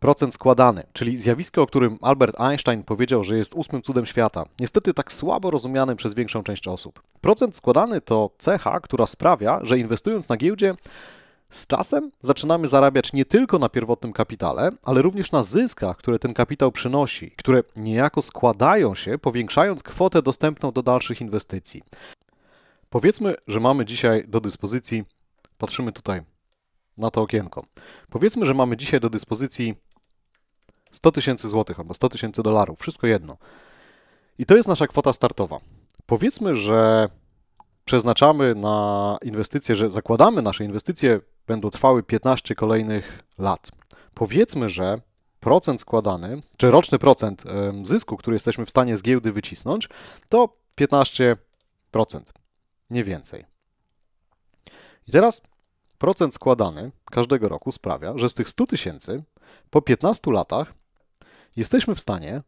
Procent składany, czyli zjawisko, o którym Albert Einstein powiedział, że jest ósmym cudem świata, niestety tak słabo rozumianym przez większą część osób. Procent składany to cecha, która sprawia, że inwestując na giełdzie, z czasem zaczynamy zarabiać nie tylko na pierwotnym kapitale, ale również na zyskach, które ten kapitał przynosi, które niejako składają się, powiększając kwotę dostępną do dalszych inwestycji. Powiedzmy, że mamy dzisiaj do dyspozycji, patrzymy tutaj na to okienko. Powiedzmy, że mamy dzisiaj do dyspozycji 100 tysięcy złotych albo 100 tysięcy dolarów, wszystko jedno. I to jest nasza kwota startowa. Powiedzmy, że przeznaczamy na inwestycje, że zakładamy nasze inwestycje będą trwały 15 kolejnych lat. Powiedzmy, że procent składany, czy roczny procent zysku, który jesteśmy w stanie z giełdy wycisnąć, to 15%, nie więcej. I teraz procent składany każdego roku sprawia, że z tych 100 tysięcy po 15 latach jesteśmy w stanie,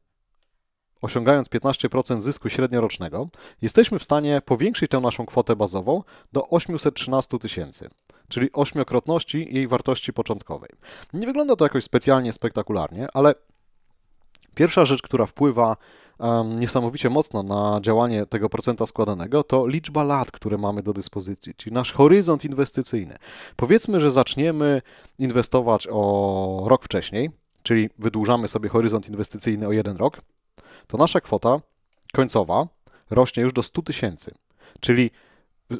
osiągając 15% zysku średniorocznego, jesteśmy w stanie powiększyć tę naszą kwotę bazową do 813 tysięcy, czyli ośmiokrotności jej wartości początkowej. Nie wygląda to jakoś specjalnie spektakularnie, ale Pierwsza rzecz, która wpływa um, niesamowicie mocno na działanie tego procenta składanego, to liczba lat, które mamy do dyspozycji, czyli nasz horyzont inwestycyjny. Powiedzmy, że zaczniemy inwestować o rok wcześniej, czyli wydłużamy sobie horyzont inwestycyjny o jeden rok, to nasza kwota końcowa rośnie już do 100 tysięcy, czyli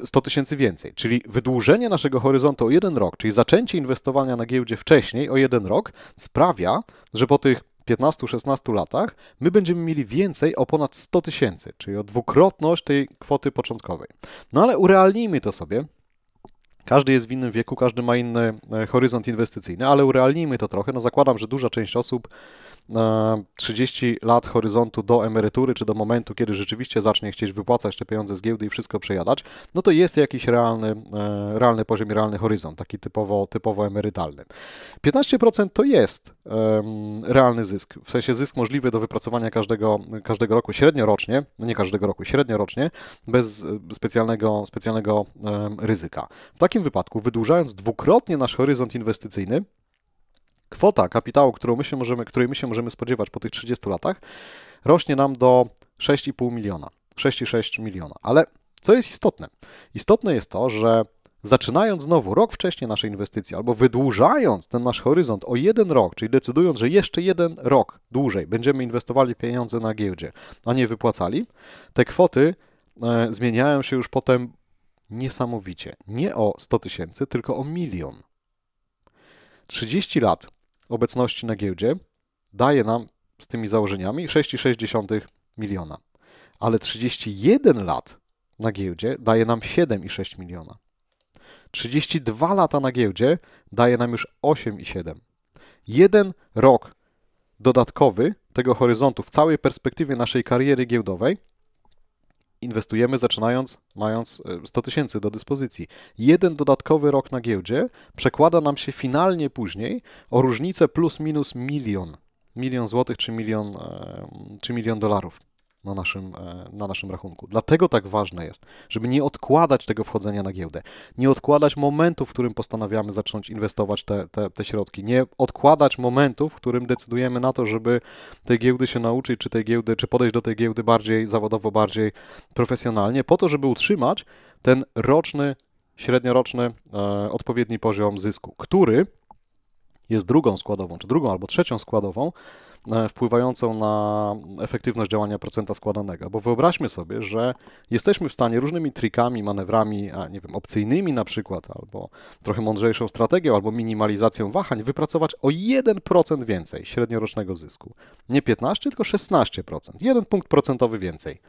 100 tysięcy więcej, czyli wydłużenie naszego horyzontu o jeden rok, czyli zaczęcie inwestowania na giełdzie wcześniej o jeden rok sprawia, że po tych 15-16 latach my będziemy mieli więcej o ponad 100 tysięcy, czyli o dwukrotność tej kwoty początkowej. No ale urealnijmy to sobie, każdy jest w innym wieku, każdy ma inny e, horyzont inwestycyjny, ale urealnijmy to trochę. No zakładam, że duża część osób 30 lat horyzontu do emerytury, czy do momentu, kiedy rzeczywiście zacznie chcieć wypłacać te pieniądze z giełdy i wszystko przejadać, no to jest jakiś realny, e, realny poziom i realny horyzont, taki typowo, typowo emerytalny. 15% to jest realny zysk, w sensie zysk możliwy do wypracowania każdego, każdego roku, średniorocznie, no nie każdego roku, średniorocznie, bez specjalnego, specjalnego ryzyka. W takim wypadku, wydłużając dwukrotnie nasz horyzont inwestycyjny, kwota kapitału, którą my się możemy, której my się możemy spodziewać po tych 30 latach, rośnie nam do 6,5 miliona, 6,6 miliona. Ale co jest istotne? Istotne jest to, że zaczynając znowu rok wcześniej nasze inwestycje, albo wydłużając ten nasz horyzont o jeden rok, czyli decydując, że jeszcze jeden rok dłużej będziemy inwestowali pieniądze na giełdzie, a nie wypłacali, te kwoty e, zmieniają się już potem niesamowicie. Nie o 100 tysięcy, tylko o milion. 30 lat obecności na giełdzie daje nam z tymi założeniami 6,6 miliona, ale 31 lat na giełdzie daje nam 7,6 miliona. 32 lata na giełdzie daje nam już 8,7. Jeden rok dodatkowy tego horyzontu w całej perspektywie naszej kariery giełdowej inwestujemy zaczynając, mając 100 e, tysięcy do dyspozycji. Jeden dodatkowy rok na giełdzie przekłada nam się finalnie później o różnicę plus minus milion milion złotych czy milion, e, czy milion dolarów na naszym, e, na naszym rachunku. Dlatego tak ważne jest, żeby nie odkładać tego wchodzenia na giełdę, nie odkładać momentu, w którym postanawiamy zacząć inwestować te, te, te środki, nie odkładać momentu, w którym decydujemy na to, żeby tej giełdy się nauczyć, czy tej giełdy, czy podejść do tej giełdy bardziej zawodowo, bardziej profesjonalnie, po to, żeby utrzymać ten roczny, średnioroczny e, odpowiedni poziom zysku, który jest drugą składową, czy drugą albo trzecią składową e, wpływającą na efektywność działania procenta składanego. Bo wyobraźmy sobie, że jesteśmy w stanie różnymi trikami, manewrami, a nie wiem, opcyjnymi na przykład, albo trochę mądrzejszą strategią, albo minimalizacją wahań, wypracować o 1% więcej średniorocznego zysku. Nie 15, tylko 16%. Jeden punkt procentowy więcej.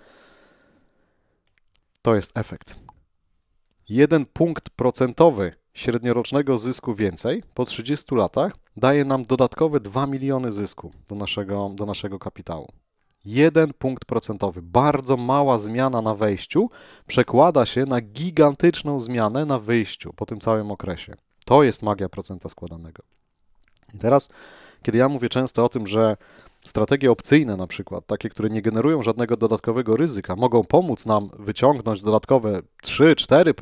To jest efekt. Jeden punkt procentowy średniorocznego zysku więcej po 30 latach daje nam dodatkowe 2 miliony zysku do naszego, do naszego kapitału. Jeden punkt procentowy, bardzo mała zmiana na wejściu przekłada się na gigantyczną zmianę na wyjściu po tym całym okresie. To jest magia procenta składanego. I teraz, kiedy ja mówię często o tym, że strategie opcyjne na przykład, takie, które nie generują żadnego dodatkowego ryzyka, mogą pomóc nam wyciągnąć dodatkowe 3-4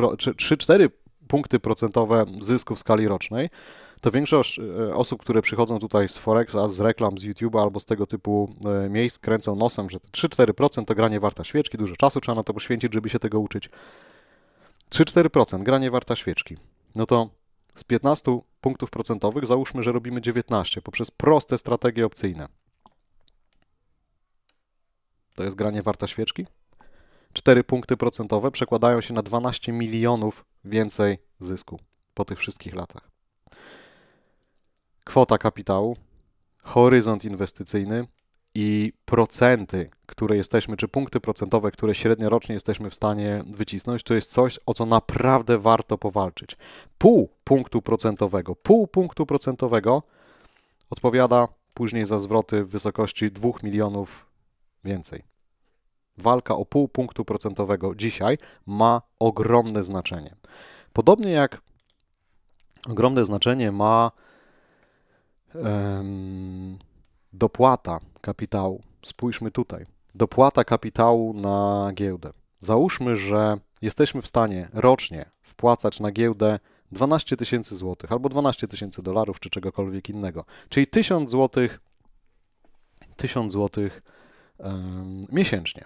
punkty procentowe zysku w skali rocznej, to większość e, osób, które przychodzą tutaj z forex, a z reklam, z YouTube'a albo z tego typu e, miejsc kręcą nosem, że 3-4% to granie warta świeczki, dużo czasu trzeba na to poświęcić, żeby się tego uczyć. 3-4% granie warta świeczki. No to z 15 punktów procentowych załóżmy, że robimy 19 poprzez proste strategie opcyjne. To jest granie warta świeczki. 4 punkty procentowe przekładają się na 12 milionów więcej zysku po tych wszystkich latach. Kwota kapitału, horyzont inwestycyjny i procenty, które jesteśmy, czy punkty procentowe, które średnio rocznie jesteśmy w stanie wycisnąć, to jest coś, o co naprawdę warto powalczyć. Pół punktu procentowego, pół punktu procentowego odpowiada później za zwroty w wysokości 2 milionów więcej walka o pół punktu procentowego dzisiaj ma ogromne znaczenie. Podobnie jak ogromne znaczenie ma um, dopłata kapitału. Spójrzmy tutaj. Dopłata kapitału na giełdę. Załóżmy, że jesteśmy w stanie rocznie wpłacać na giełdę 12 tysięcy złotych albo 12 tysięcy dolarów czy czegokolwiek innego. Czyli 1000 złotych 1000 złotych um, miesięcznie.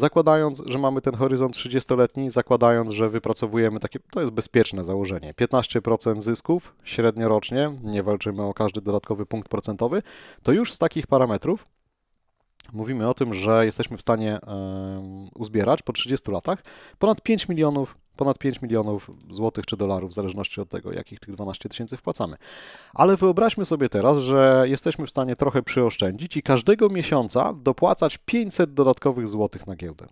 Zakładając, że mamy ten horyzont 30-letni, zakładając, że wypracowujemy takie, to jest bezpieczne założenie, 15% zysków średnio rocznie, nie walczymy o każdy dodatkowy punkt procentowy, to już z takich parametrów mówimy o tym, że jesteśmy w stanie uzbierać po 30 latach ponad 5 milionów ponad 5 milionów złotych czy dolarów, w zależności od tego, jakich tych 12 tysięcy wpłacamy. Ale wyobraźmy sobie teraz, że jesteśmy w stanie trochę przyoszczędzić i każdego miesiąca dopłacać 500 dodatkowych złotych na giełdę.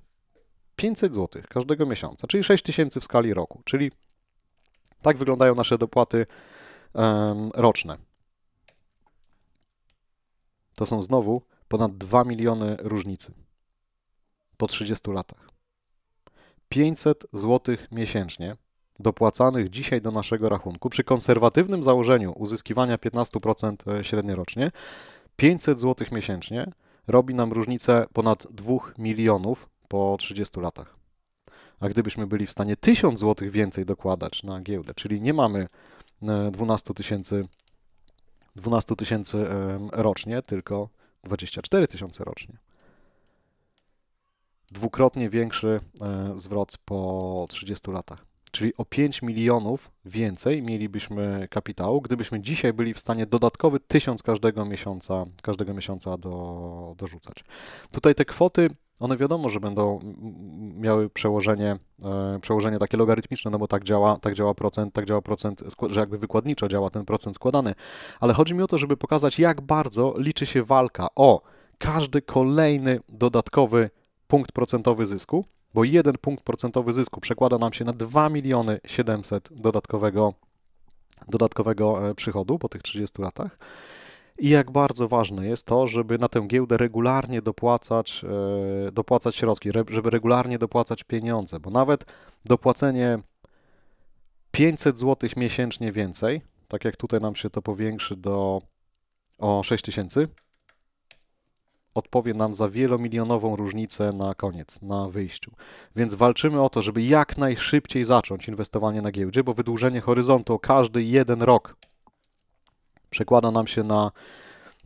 500 złotych każdego miesiąca, czyli 6 tysięcy w skali roku, czyli tak wyglądają nasze dopłaty um, roczne. To są znowu ponad 2 miliony różnicy po 30 latach. 500 zł miesięcznie dopłacanych dzisiaj do naszego rachunku przy konserwatywnym założeniu uzyskiwania 15% średniorocznie 500 zł miesięcznie robi nam różnicę ponad 2 milionów po 30 latach. A gdybyśmy byli w stanie 1000 zł więcej dokładać na giełdę, czyli nie mamy 12 e, tysięcy 12 tysięcy rocznie, tylko 24 tysiące rocznie dwukrotnie większy e, zwrot po 30 latach. Czyli o 5 milionów więcej mielibyśmy kapitału, gdybyśmy dzisiaj byli w stanie dodatkowy tysiąc każdego miesiąca, każdego miesiąca do, dorzucać. Tutaj te kwoty one wiadomo, że będą miały przełożenie, e, przełożenie takie logarytmiczne, no bo tak działa, tak działa procent, tak działa procent, że jakby wykładniczo działa ten procent składany, ale chodzi mi o to, żeby pokazać, jak bardzo liczy się walka o każdy kolejny dodatkowy punkt procentowy zysku, bo jeden punkt procentowy zysku przekłada nam się na 2 miliony 700 dodatkowego, dodatkowego e, przychodu po tych 30 latach. I jak bardzo ważne jest to, żeby na tę giełdę regularnie dopłacać, e, dopłacać środki, żeby regularnie dopłacać pieniądze, bo nawet dopłacenie 500 zł miesięcznie więcej, tak jak tutaj nam się to powiększy do o 6000, odpowie nam za wielomilionową różnicę na koniec, na wyjściu. Więc walczymy o to, żeby jak najszybciej zacząć inwestowanie na giełdzie, bo wydłużenie horyzontu o każdy jeden rok przekłada nam się na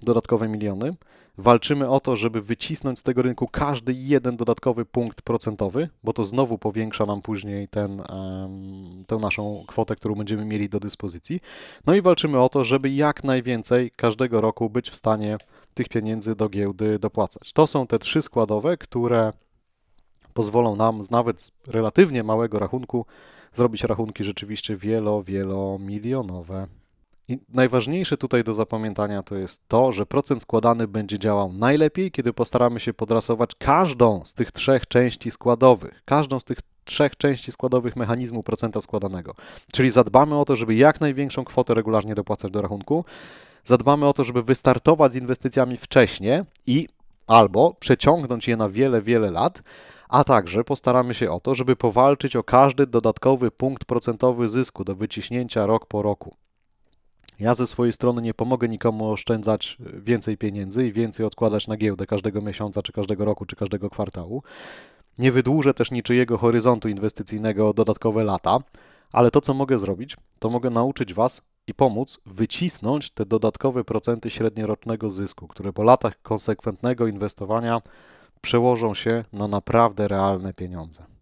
dodatkowe miliony. Walczymy o to, żeby wycisnąć z tego rynku każdy jeden dodatkowy punkt procentowy, bo to znowu powiększa nam później ten, tę naszą kwotę, którą będziemy mieli do dyspozycji. No i walczymy o to, żeby jak najwięcej każdego roku być w stanie tych pieniędzy do giełdy dopłacać. To są te trzy składowe, które pozwolą nam z nawet z relatywnie małego rachunku zrobić rachunki rzeczywiście wielo, wielomilionowe. I najważniejsze tutaj do zapamiętania to jest to, że procent składany będzie działał najlepiej, kiedy postaramy się podrasować każdą z tych trzech części składowych, każdą z tych trzech części składowych mechanizmu procenta składanego. Czyli zadbamy o to, żeby jak największą kwotę regularnie dopłacać do rachunku, zadbamy o to, żeby wystartować z inwestycjami wcześniej i albo przeciągnąć je na wiele, wiele lat, a także postaramy się o to, żeby powalczyć o każdy dodatkowy punkt procentowy zysku do wyciśnięcia rok po roku. Ja ze swojej strony nie pomogę nikomu oszczędzać e, więcej pieniędzy i więcej odkładać na giełdę każdego miesiąca, czy każdego roku, czy każdego kwartału. Nie wydłużę też niczyjego horyzontu inwestycyjnego o dodatkowe lata, ale to co mogę zrobić, to mogę nauczyć Was i pomóc wycisnąć te dodatkowe procenty średniorocznego zysku, które po latach konsekwentnego inwestowania przełożą się na naprawdę realne pieniądze.